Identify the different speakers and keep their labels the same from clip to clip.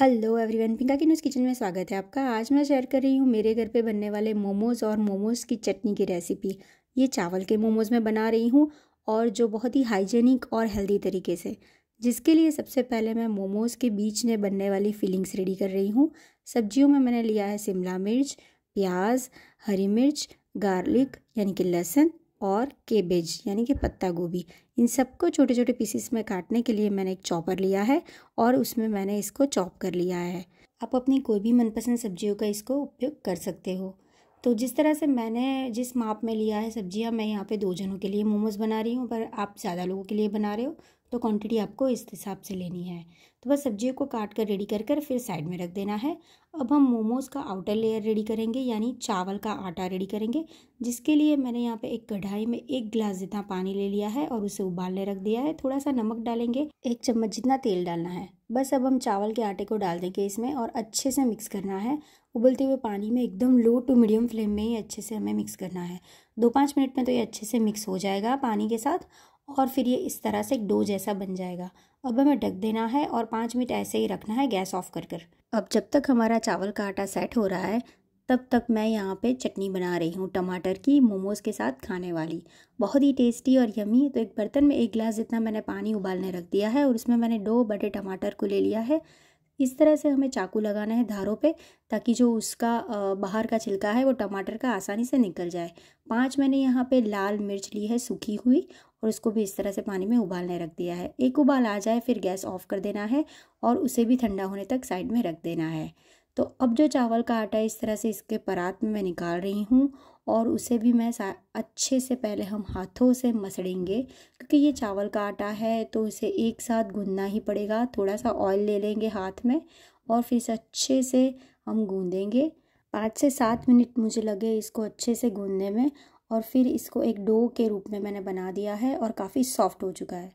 Speaker 1: hello everyone Pinka news kitchen में स्वागत है आपका आज मैं शेयर कर रही हूँ मेरे घर पे बनने वाले मोमोज़ और मोमोज़ की चटनी की रेसिपी ये चावल के मोमोज़ में बना रही हूँ और जो बहुत ही हाइजेनिक और हेल्दी तरीके से जिसके लिए सबसे पहले मैं मोमोज़ के बीच में बनने वाली फीलिंग्स रेडी कर रही हूँ सब्जियों में मैंने लिया है शिमला मिर्च प्याज हरी मिर्च गार्लिक यानी कि लहसुन और केबेज यानी कि पत्ता गोभी इन सबको छोटे छोटे पीसीस में काटने के लिए मैंने एक चॉपर लिया है और उसमें मैंने इसको चॉप कर लिया है आप अपनी कोई भी मनपसंद सब्जियों का इसको उपयोग कर सकते हो तो जिस तरह से मैंने जिस माप में लिया है सब्जियां मैं यहाँ पे दो जनों के लिए मोमोज़ बना रही हूँ पर आप ज़्यादा लोगों के लिए बना रहे हो तो क्वांटिटी आपको इस हिसाब से लेनी है तो बस सब्जियों को काट कर रेडी कर कर फिर साइड में रख देना है अब हम मोमोज़ का आउटर लेयर रेडी करेंगे यानी चावल का आटा रेडी करेंगे जिसके लिए मैंने यहाँ पे एक कढ़ाई में एक गिलास जितना पानी ले लिया है और उसे उबालने रख दिया है थोड़ा सा नमक डालेंगे एक चम्मच जितना तेल डालना है बस अब हम चावल के आटे को डाल देंगे इसमें और अच्छे से मिक्स करना है उबलते हुए पानी में एकदम लो टू मीडियम फ्लेम में ही अच्छे से हमें मिक्स करना है दो पाँच मिनट में तो ये अच्छे से मिक्स हो जाएगा पानी के साथ और फिर ये इस तरह से एक डो जैसा बन जाएगा अब हमें ढक देना है और पाँच मिनट ऐसे ही रखना है गैस ऑफ कर कर अब जब तक हमारा चावल का आटा सेट हो रहा है तब तक मैं यहाँ पे चटनी बना रही हूँ टमाटर की मोमोज़ के साथ खाने वाली बहुत ही टेस्टी और यमी तो एक बर्तन में एक गिलास जितना मैंने पानी उबालने रख दिया है और उसमें मैंने दो बड़े टमाटर को ले लिया है इस तरह से हमें चाकू लगाना है धारों पे ताकि जो उसका बाहर का छिलका है वो टमाटर का आसानी से निकल जाए पांच मैंने यहाँ पे लाल मिर्च ली है सूखी हुई और उसको भी इस तरह से पानी में उबालने रख दिया है एक उबाल आ जाए फिर गैस ऑफ कर देना है और उसे भी ठंडा होने तक साइड में रख देना है तो अब जो चावल का आटा इस तरह से इसके परात में मैं निकाल रही हूँ और उसे भी मैं अच्छे से पहले हम हाथों से मसड़ेंगे क्योंकि ये चावल का आटा है तो इसे एक साथ गूंदना ही पड़ेगा थोड़ा सा ऑयल ले लेंगे हाथ में और फिर इसे अच्छे से हम गूंदेंगे पाँच से सात मिनट मुझे लगे इसको अच्छे से गूंदने में और फिर इसको एक डो के रूप में मैंने बना दिया है और काफ़ी सॉफ्ट हो चुका है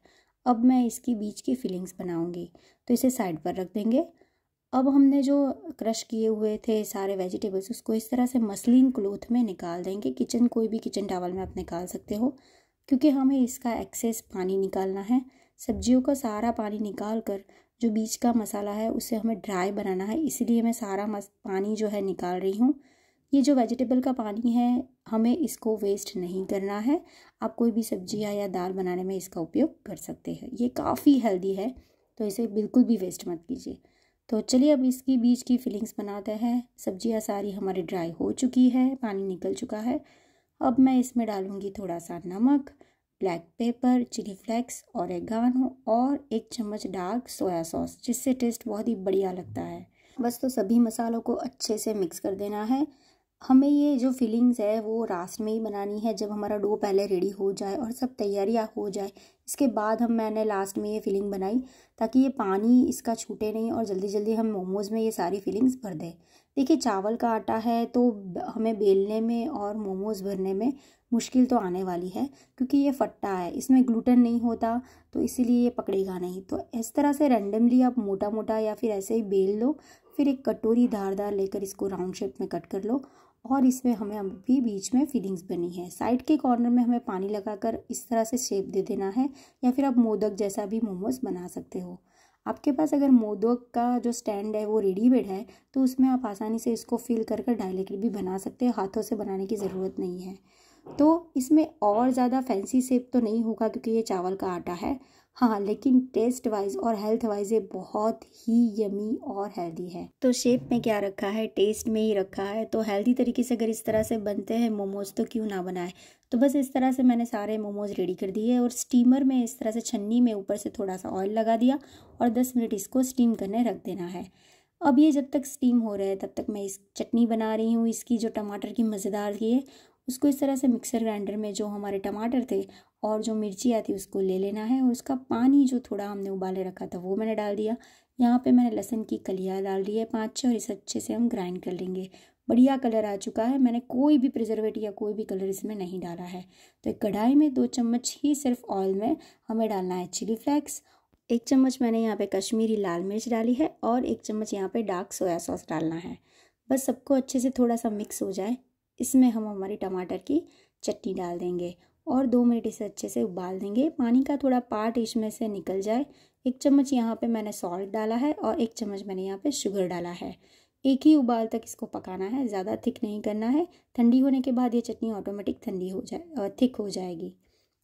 Speaker 1: अब मैं इसकी बीच की फिलिंग्स बनाऊंगी तो इसे साइड पर रख देंगे अब हमने जो क्रश किए हुए थे सारे वेजिटेबल्स उसको इस तरह से मसलिन क्लोथ में निकाल देंगे किचन कोई भी किचन टावल में आप निकाल सकते हो क्योंकि हमें इसका एक्सेस पानी निकालना है सब्जियों का सारा पानी निकाल कर जो बीच का मसाला है उसे हमें ड्राई बनाना है इसीलिए मैं सारा पानी जो है निकाल रही हूँ ये जो वेजिटेबल का पानी है हमें इसको वेस्ट नहीं करना है आप कोई भी सब्जियाँ या दाल बनाने में इसका उपयोग कर सकते हैं ये काफ़ी हेल्दी है तो इसे बिल्कुल भी वेस्ट मत कीजिए तो चलिए अब इसकी बीज की फिलिंग्स बनाते हैं सब्जियाँ सारी हमारी ड्राई हो चुकी है पानी निकल चुका है अब मैं इसमें डालूँगी थोड़ा सा नमक ब्लैक पेपर चिली फ्लेक्स और एगानो और एक चम्मच डार्क सोया सॉस जिससे टेस्ट बहुत ही बढ़िया लगता है बस तो सभी मसालों को अच्छे से मिक्स कर देना है हमें ये जो फीलिंग्स है वो लास्ट में ही बनानी है जब हमारा डो पहले रेडी हो जाए और सब तैयारियाँ हो जाए इसके बाद हम मैंने लास्ट में ये फीलिंग बनाई ताकि ये पानी इसका छूटे नहीं और जल्दी जल्दी हम मोमोज़ में ये सारी फीलिंग्स भर दें देखिए चावल का आटा है तो हमें बेलने में और मोमोज़ भरने में मुश्किल तो आने वाली है क्योंकि ये फट्टा है इसमें ग्लूटन नहीं होता तो इसीलिए ये पकड़ेगा नहीं तो इस तरह से रैंडमली आप मोटा मोटा या फिर ऐसे ही बेल लो फिर एक कटोरी धारदार लेकर इसको राउंड शेप में कट कर लो और इसमें हमें अभी बीच में फिलिंग्स बनी है साइड के कॉर्नर में हमें पानी लगाकर इस तरह से शेप दे देना है या फिर आप मोदक जैसा भी मोमोज बना सकते हो आपके पास अगर मोदक का जो स्टैंड है वो रेडीमेड है तो उसमें आप आसानी से इसको फिल कर कर डायलेक्ट भी बना सकते हो हाथों से बनाने की ज़रूरत नहीं है तो इसमें और ज़्यादा फैंसी शेप तो नहीं होगा क्योंकि ये चावल का आटा है हाँ लेकिन टेस्ट वाइज और हेल्थ वाइज ये बहुत ही यमी और हेल्दी है तो शेप में क्या रखा है टेस्ट में ही रखा है तो हेल्दी तरीके से अगर इस तरह से बनते हैं मोमोज़ तो क्यों ना बनाए तो बस इस तरह से मैंने सारे मोमोज़ रेडी कर दिए और स्टीमर में इस तरह से छन्नी में ऊपर से थोड़ा सा ऑयल लगा दिया और दस मिनट इसको स्टीम करने रख देना है अब ये जब तक स्टीम हो रहा है तब तक मैं इस चटनी बना रही हूँ इसकी जो टमाटर की मज़ेदार की है उसको इस तरह से मिक्सर ग्राइंडर में जो हमारे टमाटर थे और जो मिर्ची थी उसको ले लेना है और उसका पानी जो थोड़ा हमने उबाले रखा था वो मैंने डाल दिया यहाँ पे मैंने लहसुन की कलिया डाल दी है पाँच छः और इसे अच्छे से हम ग्राइंड कर लेंगे बढ़िया कलर आ चुका है मैंने कोई भी प्रिजर्वेटिव या कोई भी कलर इसमें नहीं डाला है तो एक कढ़ाई में दो चम्मच ही सिर्फ ऑयल में हमें डालना है चिली फ्लेक्स एक चम्मच मैंने यहाँ पे कश्मीरी लाल मिर्च डाली है और एक चम्मच यहाँ पे डार्क सोया सॉस डालना है बस सबको अच्छे से थोड़ा सा मिक्स हो जाए इसमें हम हमारी टमाटर की चटनी डाल देंगे और दो मिनट इसे अच्छे से उबाल देंगे पानी का थोड़ा पार्ट इसमें से निकल जाए एक चम्मच यहाँ पे मैंने सॉल्ट डाला है और एक चम्मच मैंने यहाँ पे शुगर डाला है एक ही उबाल तक इसको पकाना है ज़्यादा थिक नहीं करना है ठंडी होने के बाद ये चटनी ऑटोमेटिक ठंडी हो जाए थिक हो जाएगी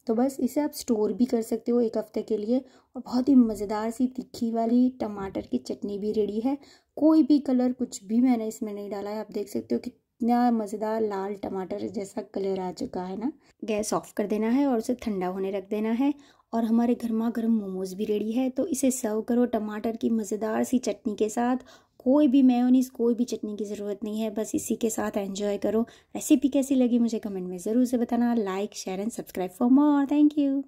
Speaker 1: तो बस इसे आप स्टोर भी कर सकते हो एक हफ्ते के लिए और बहुत ही मज़ेदार सी तीखी वाली टमाटर की चटनी भी रेडी है कोई भी कलर कुछ भी मैंने इसमें नहीं डाला है आप देख सकते हो कि इतना मज़ेदार लाल टमाटर जैसा कलर आ चुका है ना गैस ऑफ कर देना है और उसे ठंडा होने रख देना है और हमारे गर्मा गर्म मोमोज भी रेडी है तो इसे सर्व करो टमाटर की मज़ेदार सी चटनी के साथ कोई भी मेयोनीज़ कोई भी चटनी की ज़रूरत नहीं है बस इसी के साथ एंजॉय करो रेसिपी कैसी लगी मुझे कमेंट में ज़रूर से बताना like share and subscribe for more thank you